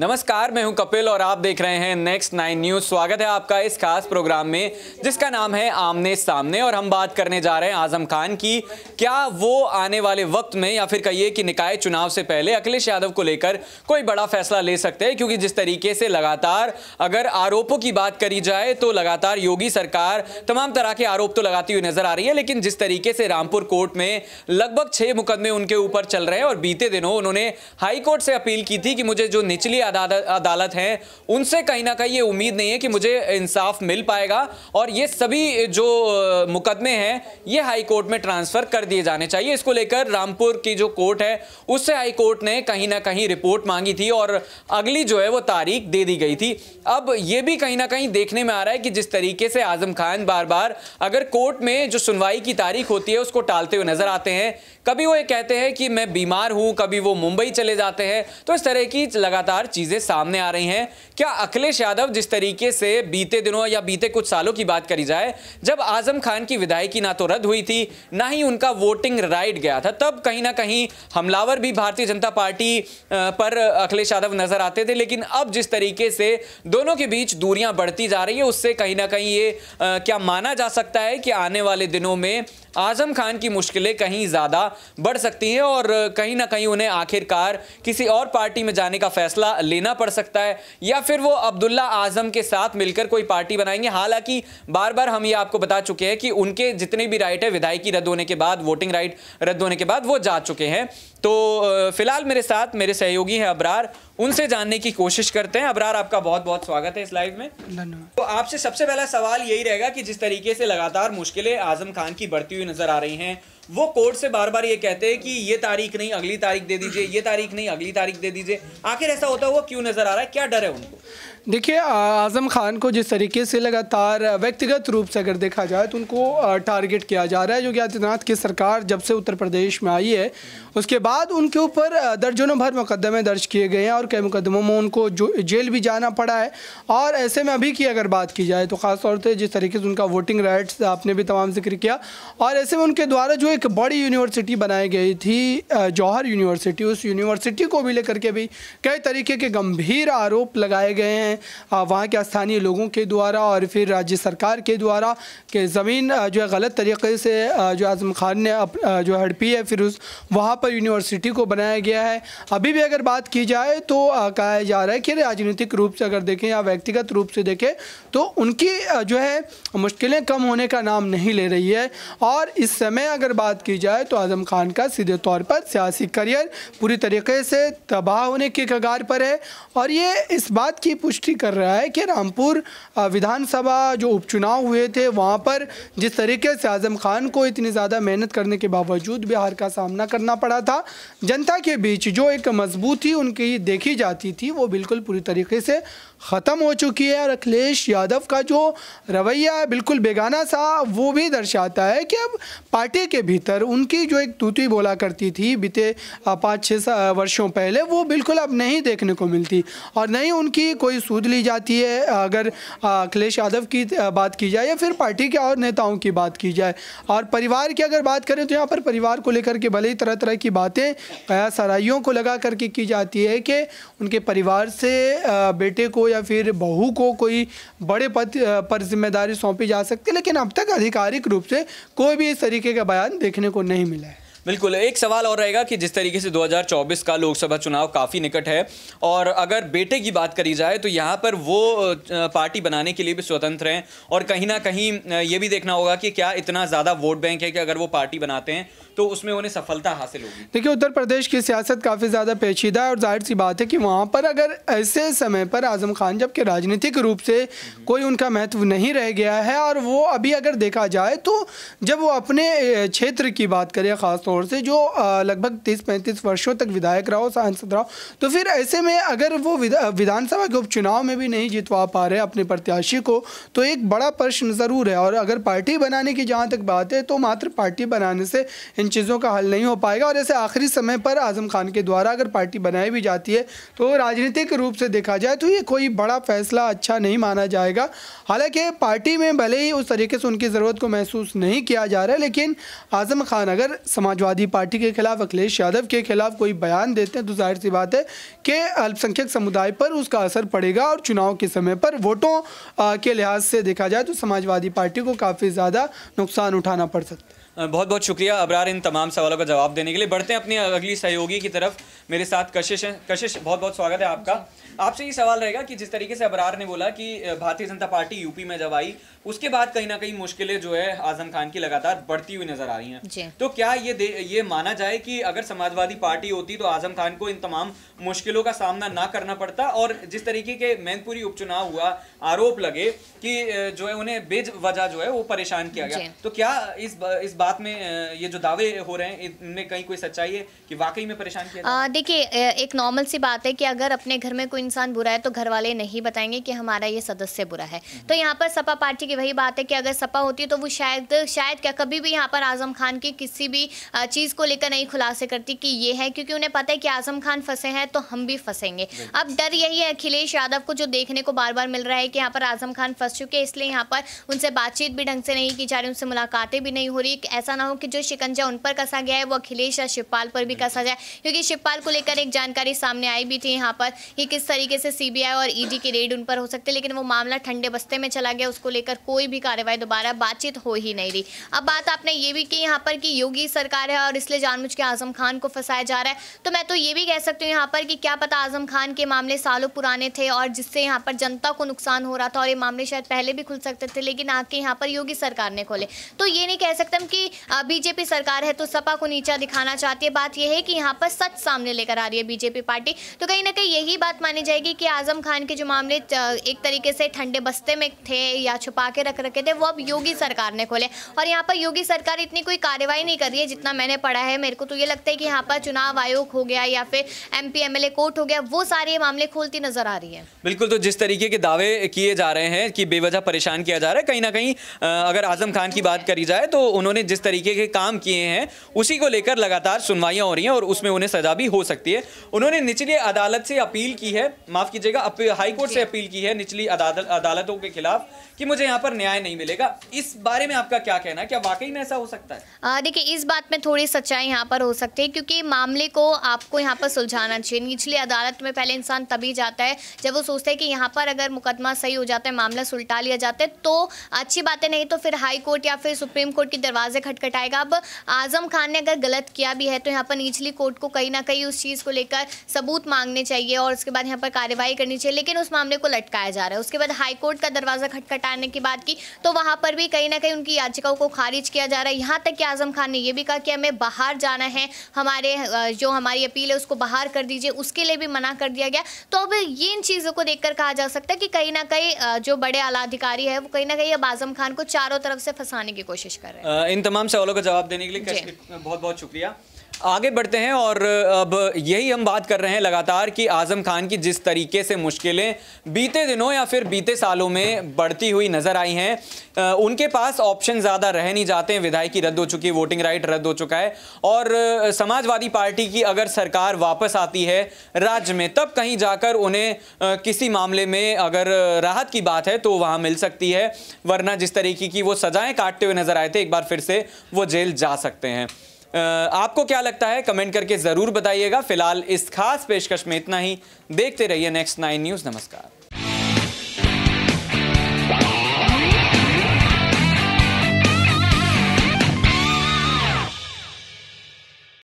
नमस्कार मैं हूं कपिल और आप देख रहे हैं नेक्स्ट नाइन न्यूज स्वागत है आपका इस खास प्रोग्राम में जिसका नाम है आमने सामने और हम बात करने जा रहे हैं आजम खान की क्या वो आने वाले वक्त में या फिर कहिए कि निकाय चुनाव से पहले अखिलेश यादव को लेकर कोई बड़ा फैसला ले सकते हैं क्योंकि जिस तरीके से लगातार अगर आरोपों की बात करी जाए तो लगातार योगी सरकार तमाम तरह के आरोप तो लगाती हुई नजर आ रही है लेकिन जिस तरीके से रामपुर कोर्ट में लगभग छह मुकदमे उनके ऊपर चल रहे हैं और बीते दिनों उन्होंने हाईकोर्ट से अपील की थी कि मुझे जो निचली अदालत हैं उनसे कहीं ना कहीं ये उम्मीद नहीं है कि मुझे इंसाफ मिल पाएगा और ये सभी जो मुकदमे हैं ये हाई कोर्ट में ट्रांसफ़र कर दिए जाने चाहिए इसको लेकर रामपुर की जो कोर्ट है उससे हाई कोर्ट ने कहीं ना कहीं रिपोर्ट मांगी थी और अगली जो है वो तारीख दे दी गई थी अब ये भी कहीं ना कहीं देखने में आ रहा है कि जिस तरीके से आजम खान बार बार अगर कोर्ट में जो सुनवाई की तारीख होती है उसको टालते हुए नजर आते हैं कभी वो ये कहते हैं कि मैं बीमार हूं कभी वो मुंबई चले जाते हैं तो इस तरह की लगातार चीजें सामने आ रही हैं क्या अखिलेश यादव जिस तरीके से बीते दिनों या बीते कुछ सालों की बात करी जाए जब आजम खान की विधायकी ना तो रद्द हुई थी ना ही उनका वोटिंग राइट गया था तब कहीं ना कहीं हमलावर भी भारतीय जनता पार्टी पर अखिलेश यादव नजर आते थे लेकिन अब जिस तरीके से दोनों के बीच दूरियां बढ़ती जा रही है उससे कहीं ना कहीं ये क्या माना जा सकता है कि आने वाले दिनों में आजम खान की मुश्किलें कहीं ज़्यादा बढ़ सकती हैं और कहीं ना कहीं उन्हें आखिरकार किसी और पार्टी में जाने का फैसला लेना पड़ सकता है या फिर वो अब्दुल्ला आजम के साथ मिलकर कोई पार्टी बनाएंगे हालांकि बार बार हम ये आपको बता चुके हैं कि उनके जितने भी राइट है विधायकी रद्द होने के बाद वोटिंग राइट रद्द होने के बाद वो जा चुके हैं तो फिलहाल मेरे साथ मेरे सहयोगी हैं अबरार उनसे जानने की कोशिश करते हैं अबरार आपका बहुत बहुत स्वागत है इस लाइव में धन्यवाद तो आपसे सबसे पहला सवाल यही रहेगा कि जिस तरीके से लगातार मुश्किलें आजम खान की बढ़ती हुई नजर आ रही हैं वो कोर्ट से बार बार ये कहते हैं कि ये तारीख नहीं अगली तारीख दे दीजिए ये तारीख नहीं अगली तारीख दे दीजिए आखिर ऐसा होता हुआ क्यों नजर आ रहा है क्या डर है उनको देखिए आज़म खान को जिस तरीके से लगातार व्यक्तिगत रूप से अगर देखा जाए तो उनको टारगेट किया जा रहा है योगी आदित्यनाथ की सरकार जब से उत्तर प्रदेश में आई है उसके बाद उनके ऊपर दर्जनों भर मुकदमे दर्ज किए गए हैं और कई मुकदमों में उनको जेल भी जाना पड़ा है और ऐसे में अभी की अगर बात की जाए तो ख़ास तौर पर जिस तरीके से उनका वोटिंग राइट्स आपने भी तमाम जिक्र किया और ऐसे में उनके द्वारा जो एक बड़ी यूनिवर्सिटी बनाई गई थी जौहर यूनिवर्सिटी उस यूनिवर्सिटी को भी लेकर के भी कई तरीके के गंभीर आरोप लगाए गए हैं वहाँ के स्थानीय लोगों के द्वारा और फिर राज्य सरकार के द्वारा कि ज़मीन जो है गलत तरीके से जो आज़म खान ने जो हड़पी है फिर उस वहाँ पर यूनिवर्सिटी को बनाया गया है अभी भी अगर बात की जाए तो कहा जा रहा है कि राजनीतिक रूप से अगर देखें या व्यक्तिगत रूप से देखें तो उनकी जो है मुश्किलें कम होने का नाम नहीं ले रही है और इस समय अगर बात की जाए तो आज़म खान का सीधे तौर पर सियासी करियर पूरी तरीके से तबाह होने के कगार पर है और ये इस बात की पुष्टि पुष्टि कर रहा है कि रामपुर विधानसभा जो उपचुनाव हुए थे वहाँ पर जिस तरीके से आज़म खान को इतनी ज़्यादा मेहनत करने के बावजूद बिहार का सामना करना पड़ा था जनता के बीच जो एक मजबूती उनकी देखी जाती थी वो बिल्कुल पूरी तरीके से ख़त्म हो चुकी है और अखिलेश यादव का जो रवैया है बिल्कुल बेगाना सा वो भी दर्शाता है कि अब पार्टी के भीतर उनकी जो एक तूती बोला करती थी बीते पाँच छः वर्षों पहले वो बिल्कुल अब नहीं देखने को मिलती और नहीं उनकी कोई सूद ली जाती है अगर अखिलेश यादव की बात की जाए या फिर पार्टी के और नेताओं की बात की जाए और परिवार की अगर बात करें तो यहाँ पर परिवार को लेकर के भले ही तरह तरह की बातें कया सराइयों को लगा करके की जाती है कि उनके परिवार से बेटे को या फिर बहू को कोई बड़े पद पर जिम्मेदारी सौंपी जा सकती है लेकिन अब तक आधिकारिक रूप से कोई भी इस तरीके का बयान देखने को नहीं मिला है बिल्कुल एक सवाल और रहेगा कि जिस तरीके से 2024 का लोकसभा चुनाव काफ़ी निकट है और अगर बेटे की बात करी जाए तो यहाँ पर वो पार्टी बनाने के लिए भी स्वतंत्र हैं और कहीं ना कहीं ये भी देखना होगा कि क्या इतना ज़्यादा वोट बैंक है कि अगर वो पार्टी बनाते हैं तो उसमें उन्हें सफलता हासिल होगी देखिए उत्तर प्रदेश की सियासत काफ़ी ज़्यादा पेचीदा है और जाहिर सी बात है कि वहाँ पर अगर ऐसे समय पर आजम खान जबकि राजनीतिक रूप से कोई उनका महत्व नहीं रह गया है और वो अभी अगर देखा जाए तो जब वो अपने क्षेत्र की बात करें ख़ासतौर तौर से जो लगभग तीस पैंतीस वर्षों तक विधायक रहा हो सांसद रहा तो फिर ऐसे में अगर वो विधानसभा के उपचुनाव में भी नहीं जीतवा पा रहे अपने प्रत्याशी को तो एक बड़ा प्रश्न ज़रूर है और अगर पार्टी बनाने की जहाँ तक बात है तो मात्र पार्टी बनाने से इन चीज़ों का हल नहीं हो पाएगा और ऐसे आखिरी समय पर आज़म खान के द्वारा अगर पार्टी बनाई भी जाती है तो राजनीतिक रूप से देखा जाए तो ये कोई बड़ा फैसला अच्छा नहीं माना जाएगा हालांकि पार्टी में भले ही उस तरीके से उनकी ज़रूरत को महसूस नहीं किया जा रहा है लेकिन आज़म खान अगर समाज समाजवादी पार्टी के खिलाफ अखिलेश यादव के खिलाफ कोई बयान देते हैं तो जाहिर सी बात है कि अल्पसंख्यक समुदाय पर उसका असर पड़ेगा और चुनाव के समय पर वोटों के लिहाज से देखा जाए तो समाजवादी पार्टी को काफ़ी ज़्यादा नुकसान उठाना पड़ सकता है बहुत बहुत शुक्रिया अबरार इन तमाम सवालों का जवाब देने के लिए बढ़ते हैं अपनी अगली सहयोगी की तरफ मेरे साथ कशिश है कशिश बहुत बहुत स्वागत है आपका आपसे ये सवाल रहेगा कि जिस तरीके से अबरार ने बोला कि भारतीय जनता पार्टी यूपी में जब आई उसके बाद कहीं ना कहीं मुश्किलें जो है आजम खान की लगातार बढ़ती हुई नजर आ रही हैं तो क्या ये ये माना जाए कि अगर समाजवादी पार्टी होती तो आजम खान को इन तमाम मुश्किलों का सामना ना करना पड़ता और जिस तरीके के मैनपुरी उपचुनाव हुआ आरोप लगे कि जो है उन्हें बेज वजह जो है वो परेशान किया गया तो क्या इस इस बात बात में ये जो दावे हो रहे हैं इनमें कहीं कोई सच्चाई है कि वाकई में परेशान किया देखिए एक नॉर्मल सी बात है कि अगर अपने घर में कोई इंसान बुरा है तो घर वाले नहीं बताएंगे कि हमारा ये सदस्य बुरा है हम्म। तो यहाँ पर सपा पार्टी की वही बात है कि अगर सपा होती तो वो शायद शायद क्या कभी भी यहाँ पर आजम खान की किसी भी चीज़ को लेकर नहीं खुलासे करती कि ये है क्योंकि उन्हें पता है कि आजम खान फंसे हैं तो हम भी फंसेंगे अब डर यही है अखिलेश यादव को जो देखने को बार बार मिल रहा है कि यहाँ पर आजम खान फंस चुके हैं इसलिए यहाँ पर उनसे बातचीत भी ढंग से नहीं की जा रही उनसे मुलाकातें भी नहीं हो रही ऐसा ना हो कि जो शिकंजा उन पर कसा गया है वो अखिलेश या शिवपाल पर भी कसा जाए क्योंकि शिवपाल को लेकर एक जानकारी सामने आई भी थी यहाँ पर कि किस तरीके से सीबीआई और ईडी e की रेड उन पर हो सकते लेकिन वो मामला ठंडे बस्ते में चला गया उसको लेकर कोई भी कार्रवाई दोबारा बातचीत हो ही नहीं रही अब बात आपने ये भी की यहाँ पर कि योगी सरकार है और इसलिए जानबूझ के आजम खान को फंसाया जा रहा है तो मैं तो ये भी कह सकती हूँ यहाँ पर कि क्या पता आजम खान के मामले सालों पुराने थे और जिससे यहाँ पर जनता को नुकसान हो रहा था और ये मामले शायद पहले भी खुल सकते थे लेकिन आके यहाँ पर योगी सरकार ने खोले तो ये नहीं कह सकते हम कि बीजेपी सरकार है तो सपा को नीचा दिखाना चाहती है बात यह है कि यहाँ पर सच सामने लेकर आ रही है बीजेपी पार्टी तो कहीं ना कहीं यही बात मानी जाएगी कि आजम खान के जो मामले एक तरीके से ठंडे बस्ते में थे या छुपा के रख रखे थे वो अब योगी सरकार ने खोले और यहाँ पर योगी सरकार इतनी कोई कार्रवाई नहीं कर रही है जितना मैंने पढ़ा है मेरे को तो ये लगता है कि यहाँ पर चुनाव आयोग हो गया या फिर एम पी कोर्ट हो गया वो सारे मामले खोलती नजर आ रही है बिल्कुल तो जिस तरीके के दावे किए जा रहे हैं कि बेवजह परेशान किया जा रहा है कहीं ना कहीं अगर आजम खान की बात करी जाए तो उन्होंने जिस तरीके के काम किए हैं उसी को लेकर लगातार सुनवाइयाँ हो रही हैं और उसमें उन्हें सजा भी हो सकती है उन्होंने निचली अदालत से अपील की है माफ़ कीजिएगा हाईकोर्ट से अपील की है निचली अदालतों के खिलाफ कि मुझे यहाँ पर न्याय नहीं मिलेगा इस बारे में आपका क्या कहना है क्या वाकई में ऐसा हो सकता है देखिए इस बात में थोड़ी सच्चाई यहाँ पर हो सकती है क्योंकि मामले को आपको यहाँ पर सुलझाना चाहिए निचली अदालत में पहले इंसान तभी जाता है जब वो सोचता है कि यहाँ पर अगर मुकदमा सही हो जाता है मामला सुलटा लिया जाता है तो अच्छी बातें नहीं तो फिर हाईकोर्ट या फिर सुप्रीम कोर्ट के दरवाजे से खटखटाएगा अब आजम खान ने अगर गलत किया भी है तो यहाँ पर निचली कोर्ट को कहीं ना कहीं उस चीज़ को लेकर सबूत मांगने चाहिए और उसके बाद यहाँ पर कार्यवाही करनी चाहिए लेकिन उस मामले को लटकाया जा रहा है उसके बाद हाईकोर्ट का दरवाज़ा खटखटाने की बात की तो वहाँ पर भी कहीं ना कहीं उनकी याचिकाओं को खारिज किया जा रहा है यहाँ तक कि आजम खान ने यह भी कहा कि हमें बाहर जाना है हमारे जो हमारी अपील है उसको बाहर कर दीजिए उसके लिए भी मना कर दिया गया तो अब ये इन चीज़ों को देखकर कहा जा सकता है कि कहीं ना कहीं जो बड़े आला अधिकारी है वो कहीं ना कहीं अब आजम खान को चारों तरफ से फंसाने की कोशिश कर रहे हैं इन तमाम सवालों का जवाब देने के लिए बहुत बहुत शुक्रिया आगे बढ़ते हैं और अब यही हम बात कर रहे हैं लगातार कि आजम खान की जिस तरीके से मुश्किलें बीते दिनों या फिर बीते सालों में बढ़ती हुई नज़र आई हैं उनके पास ऑप्शन ज़्यादा रह नहीं जाते हैं विधायकी रद्द हो चुकी है वोटिंग राइट रद्द हो चुका है और समाजवादी पार्टी की अगर सरकार वापस आती है राज्य में तब कहीं जाकर उन्हें किसी मामले में अगर राहत की बात है तो वहाँ मिल सकती है वरना जिस तरीके की वो सजाएं काटते हुए नज़र आए थे एक बार फिर से वो जेल जा सकते हैं आपको क्या लगता है कमेंट करके ज़रूर बताइएगा फिलहाल इस खास पेशकश में इतना ही देखते रहिए नेक्स्ट नाइन न्यूज़ नमस्कार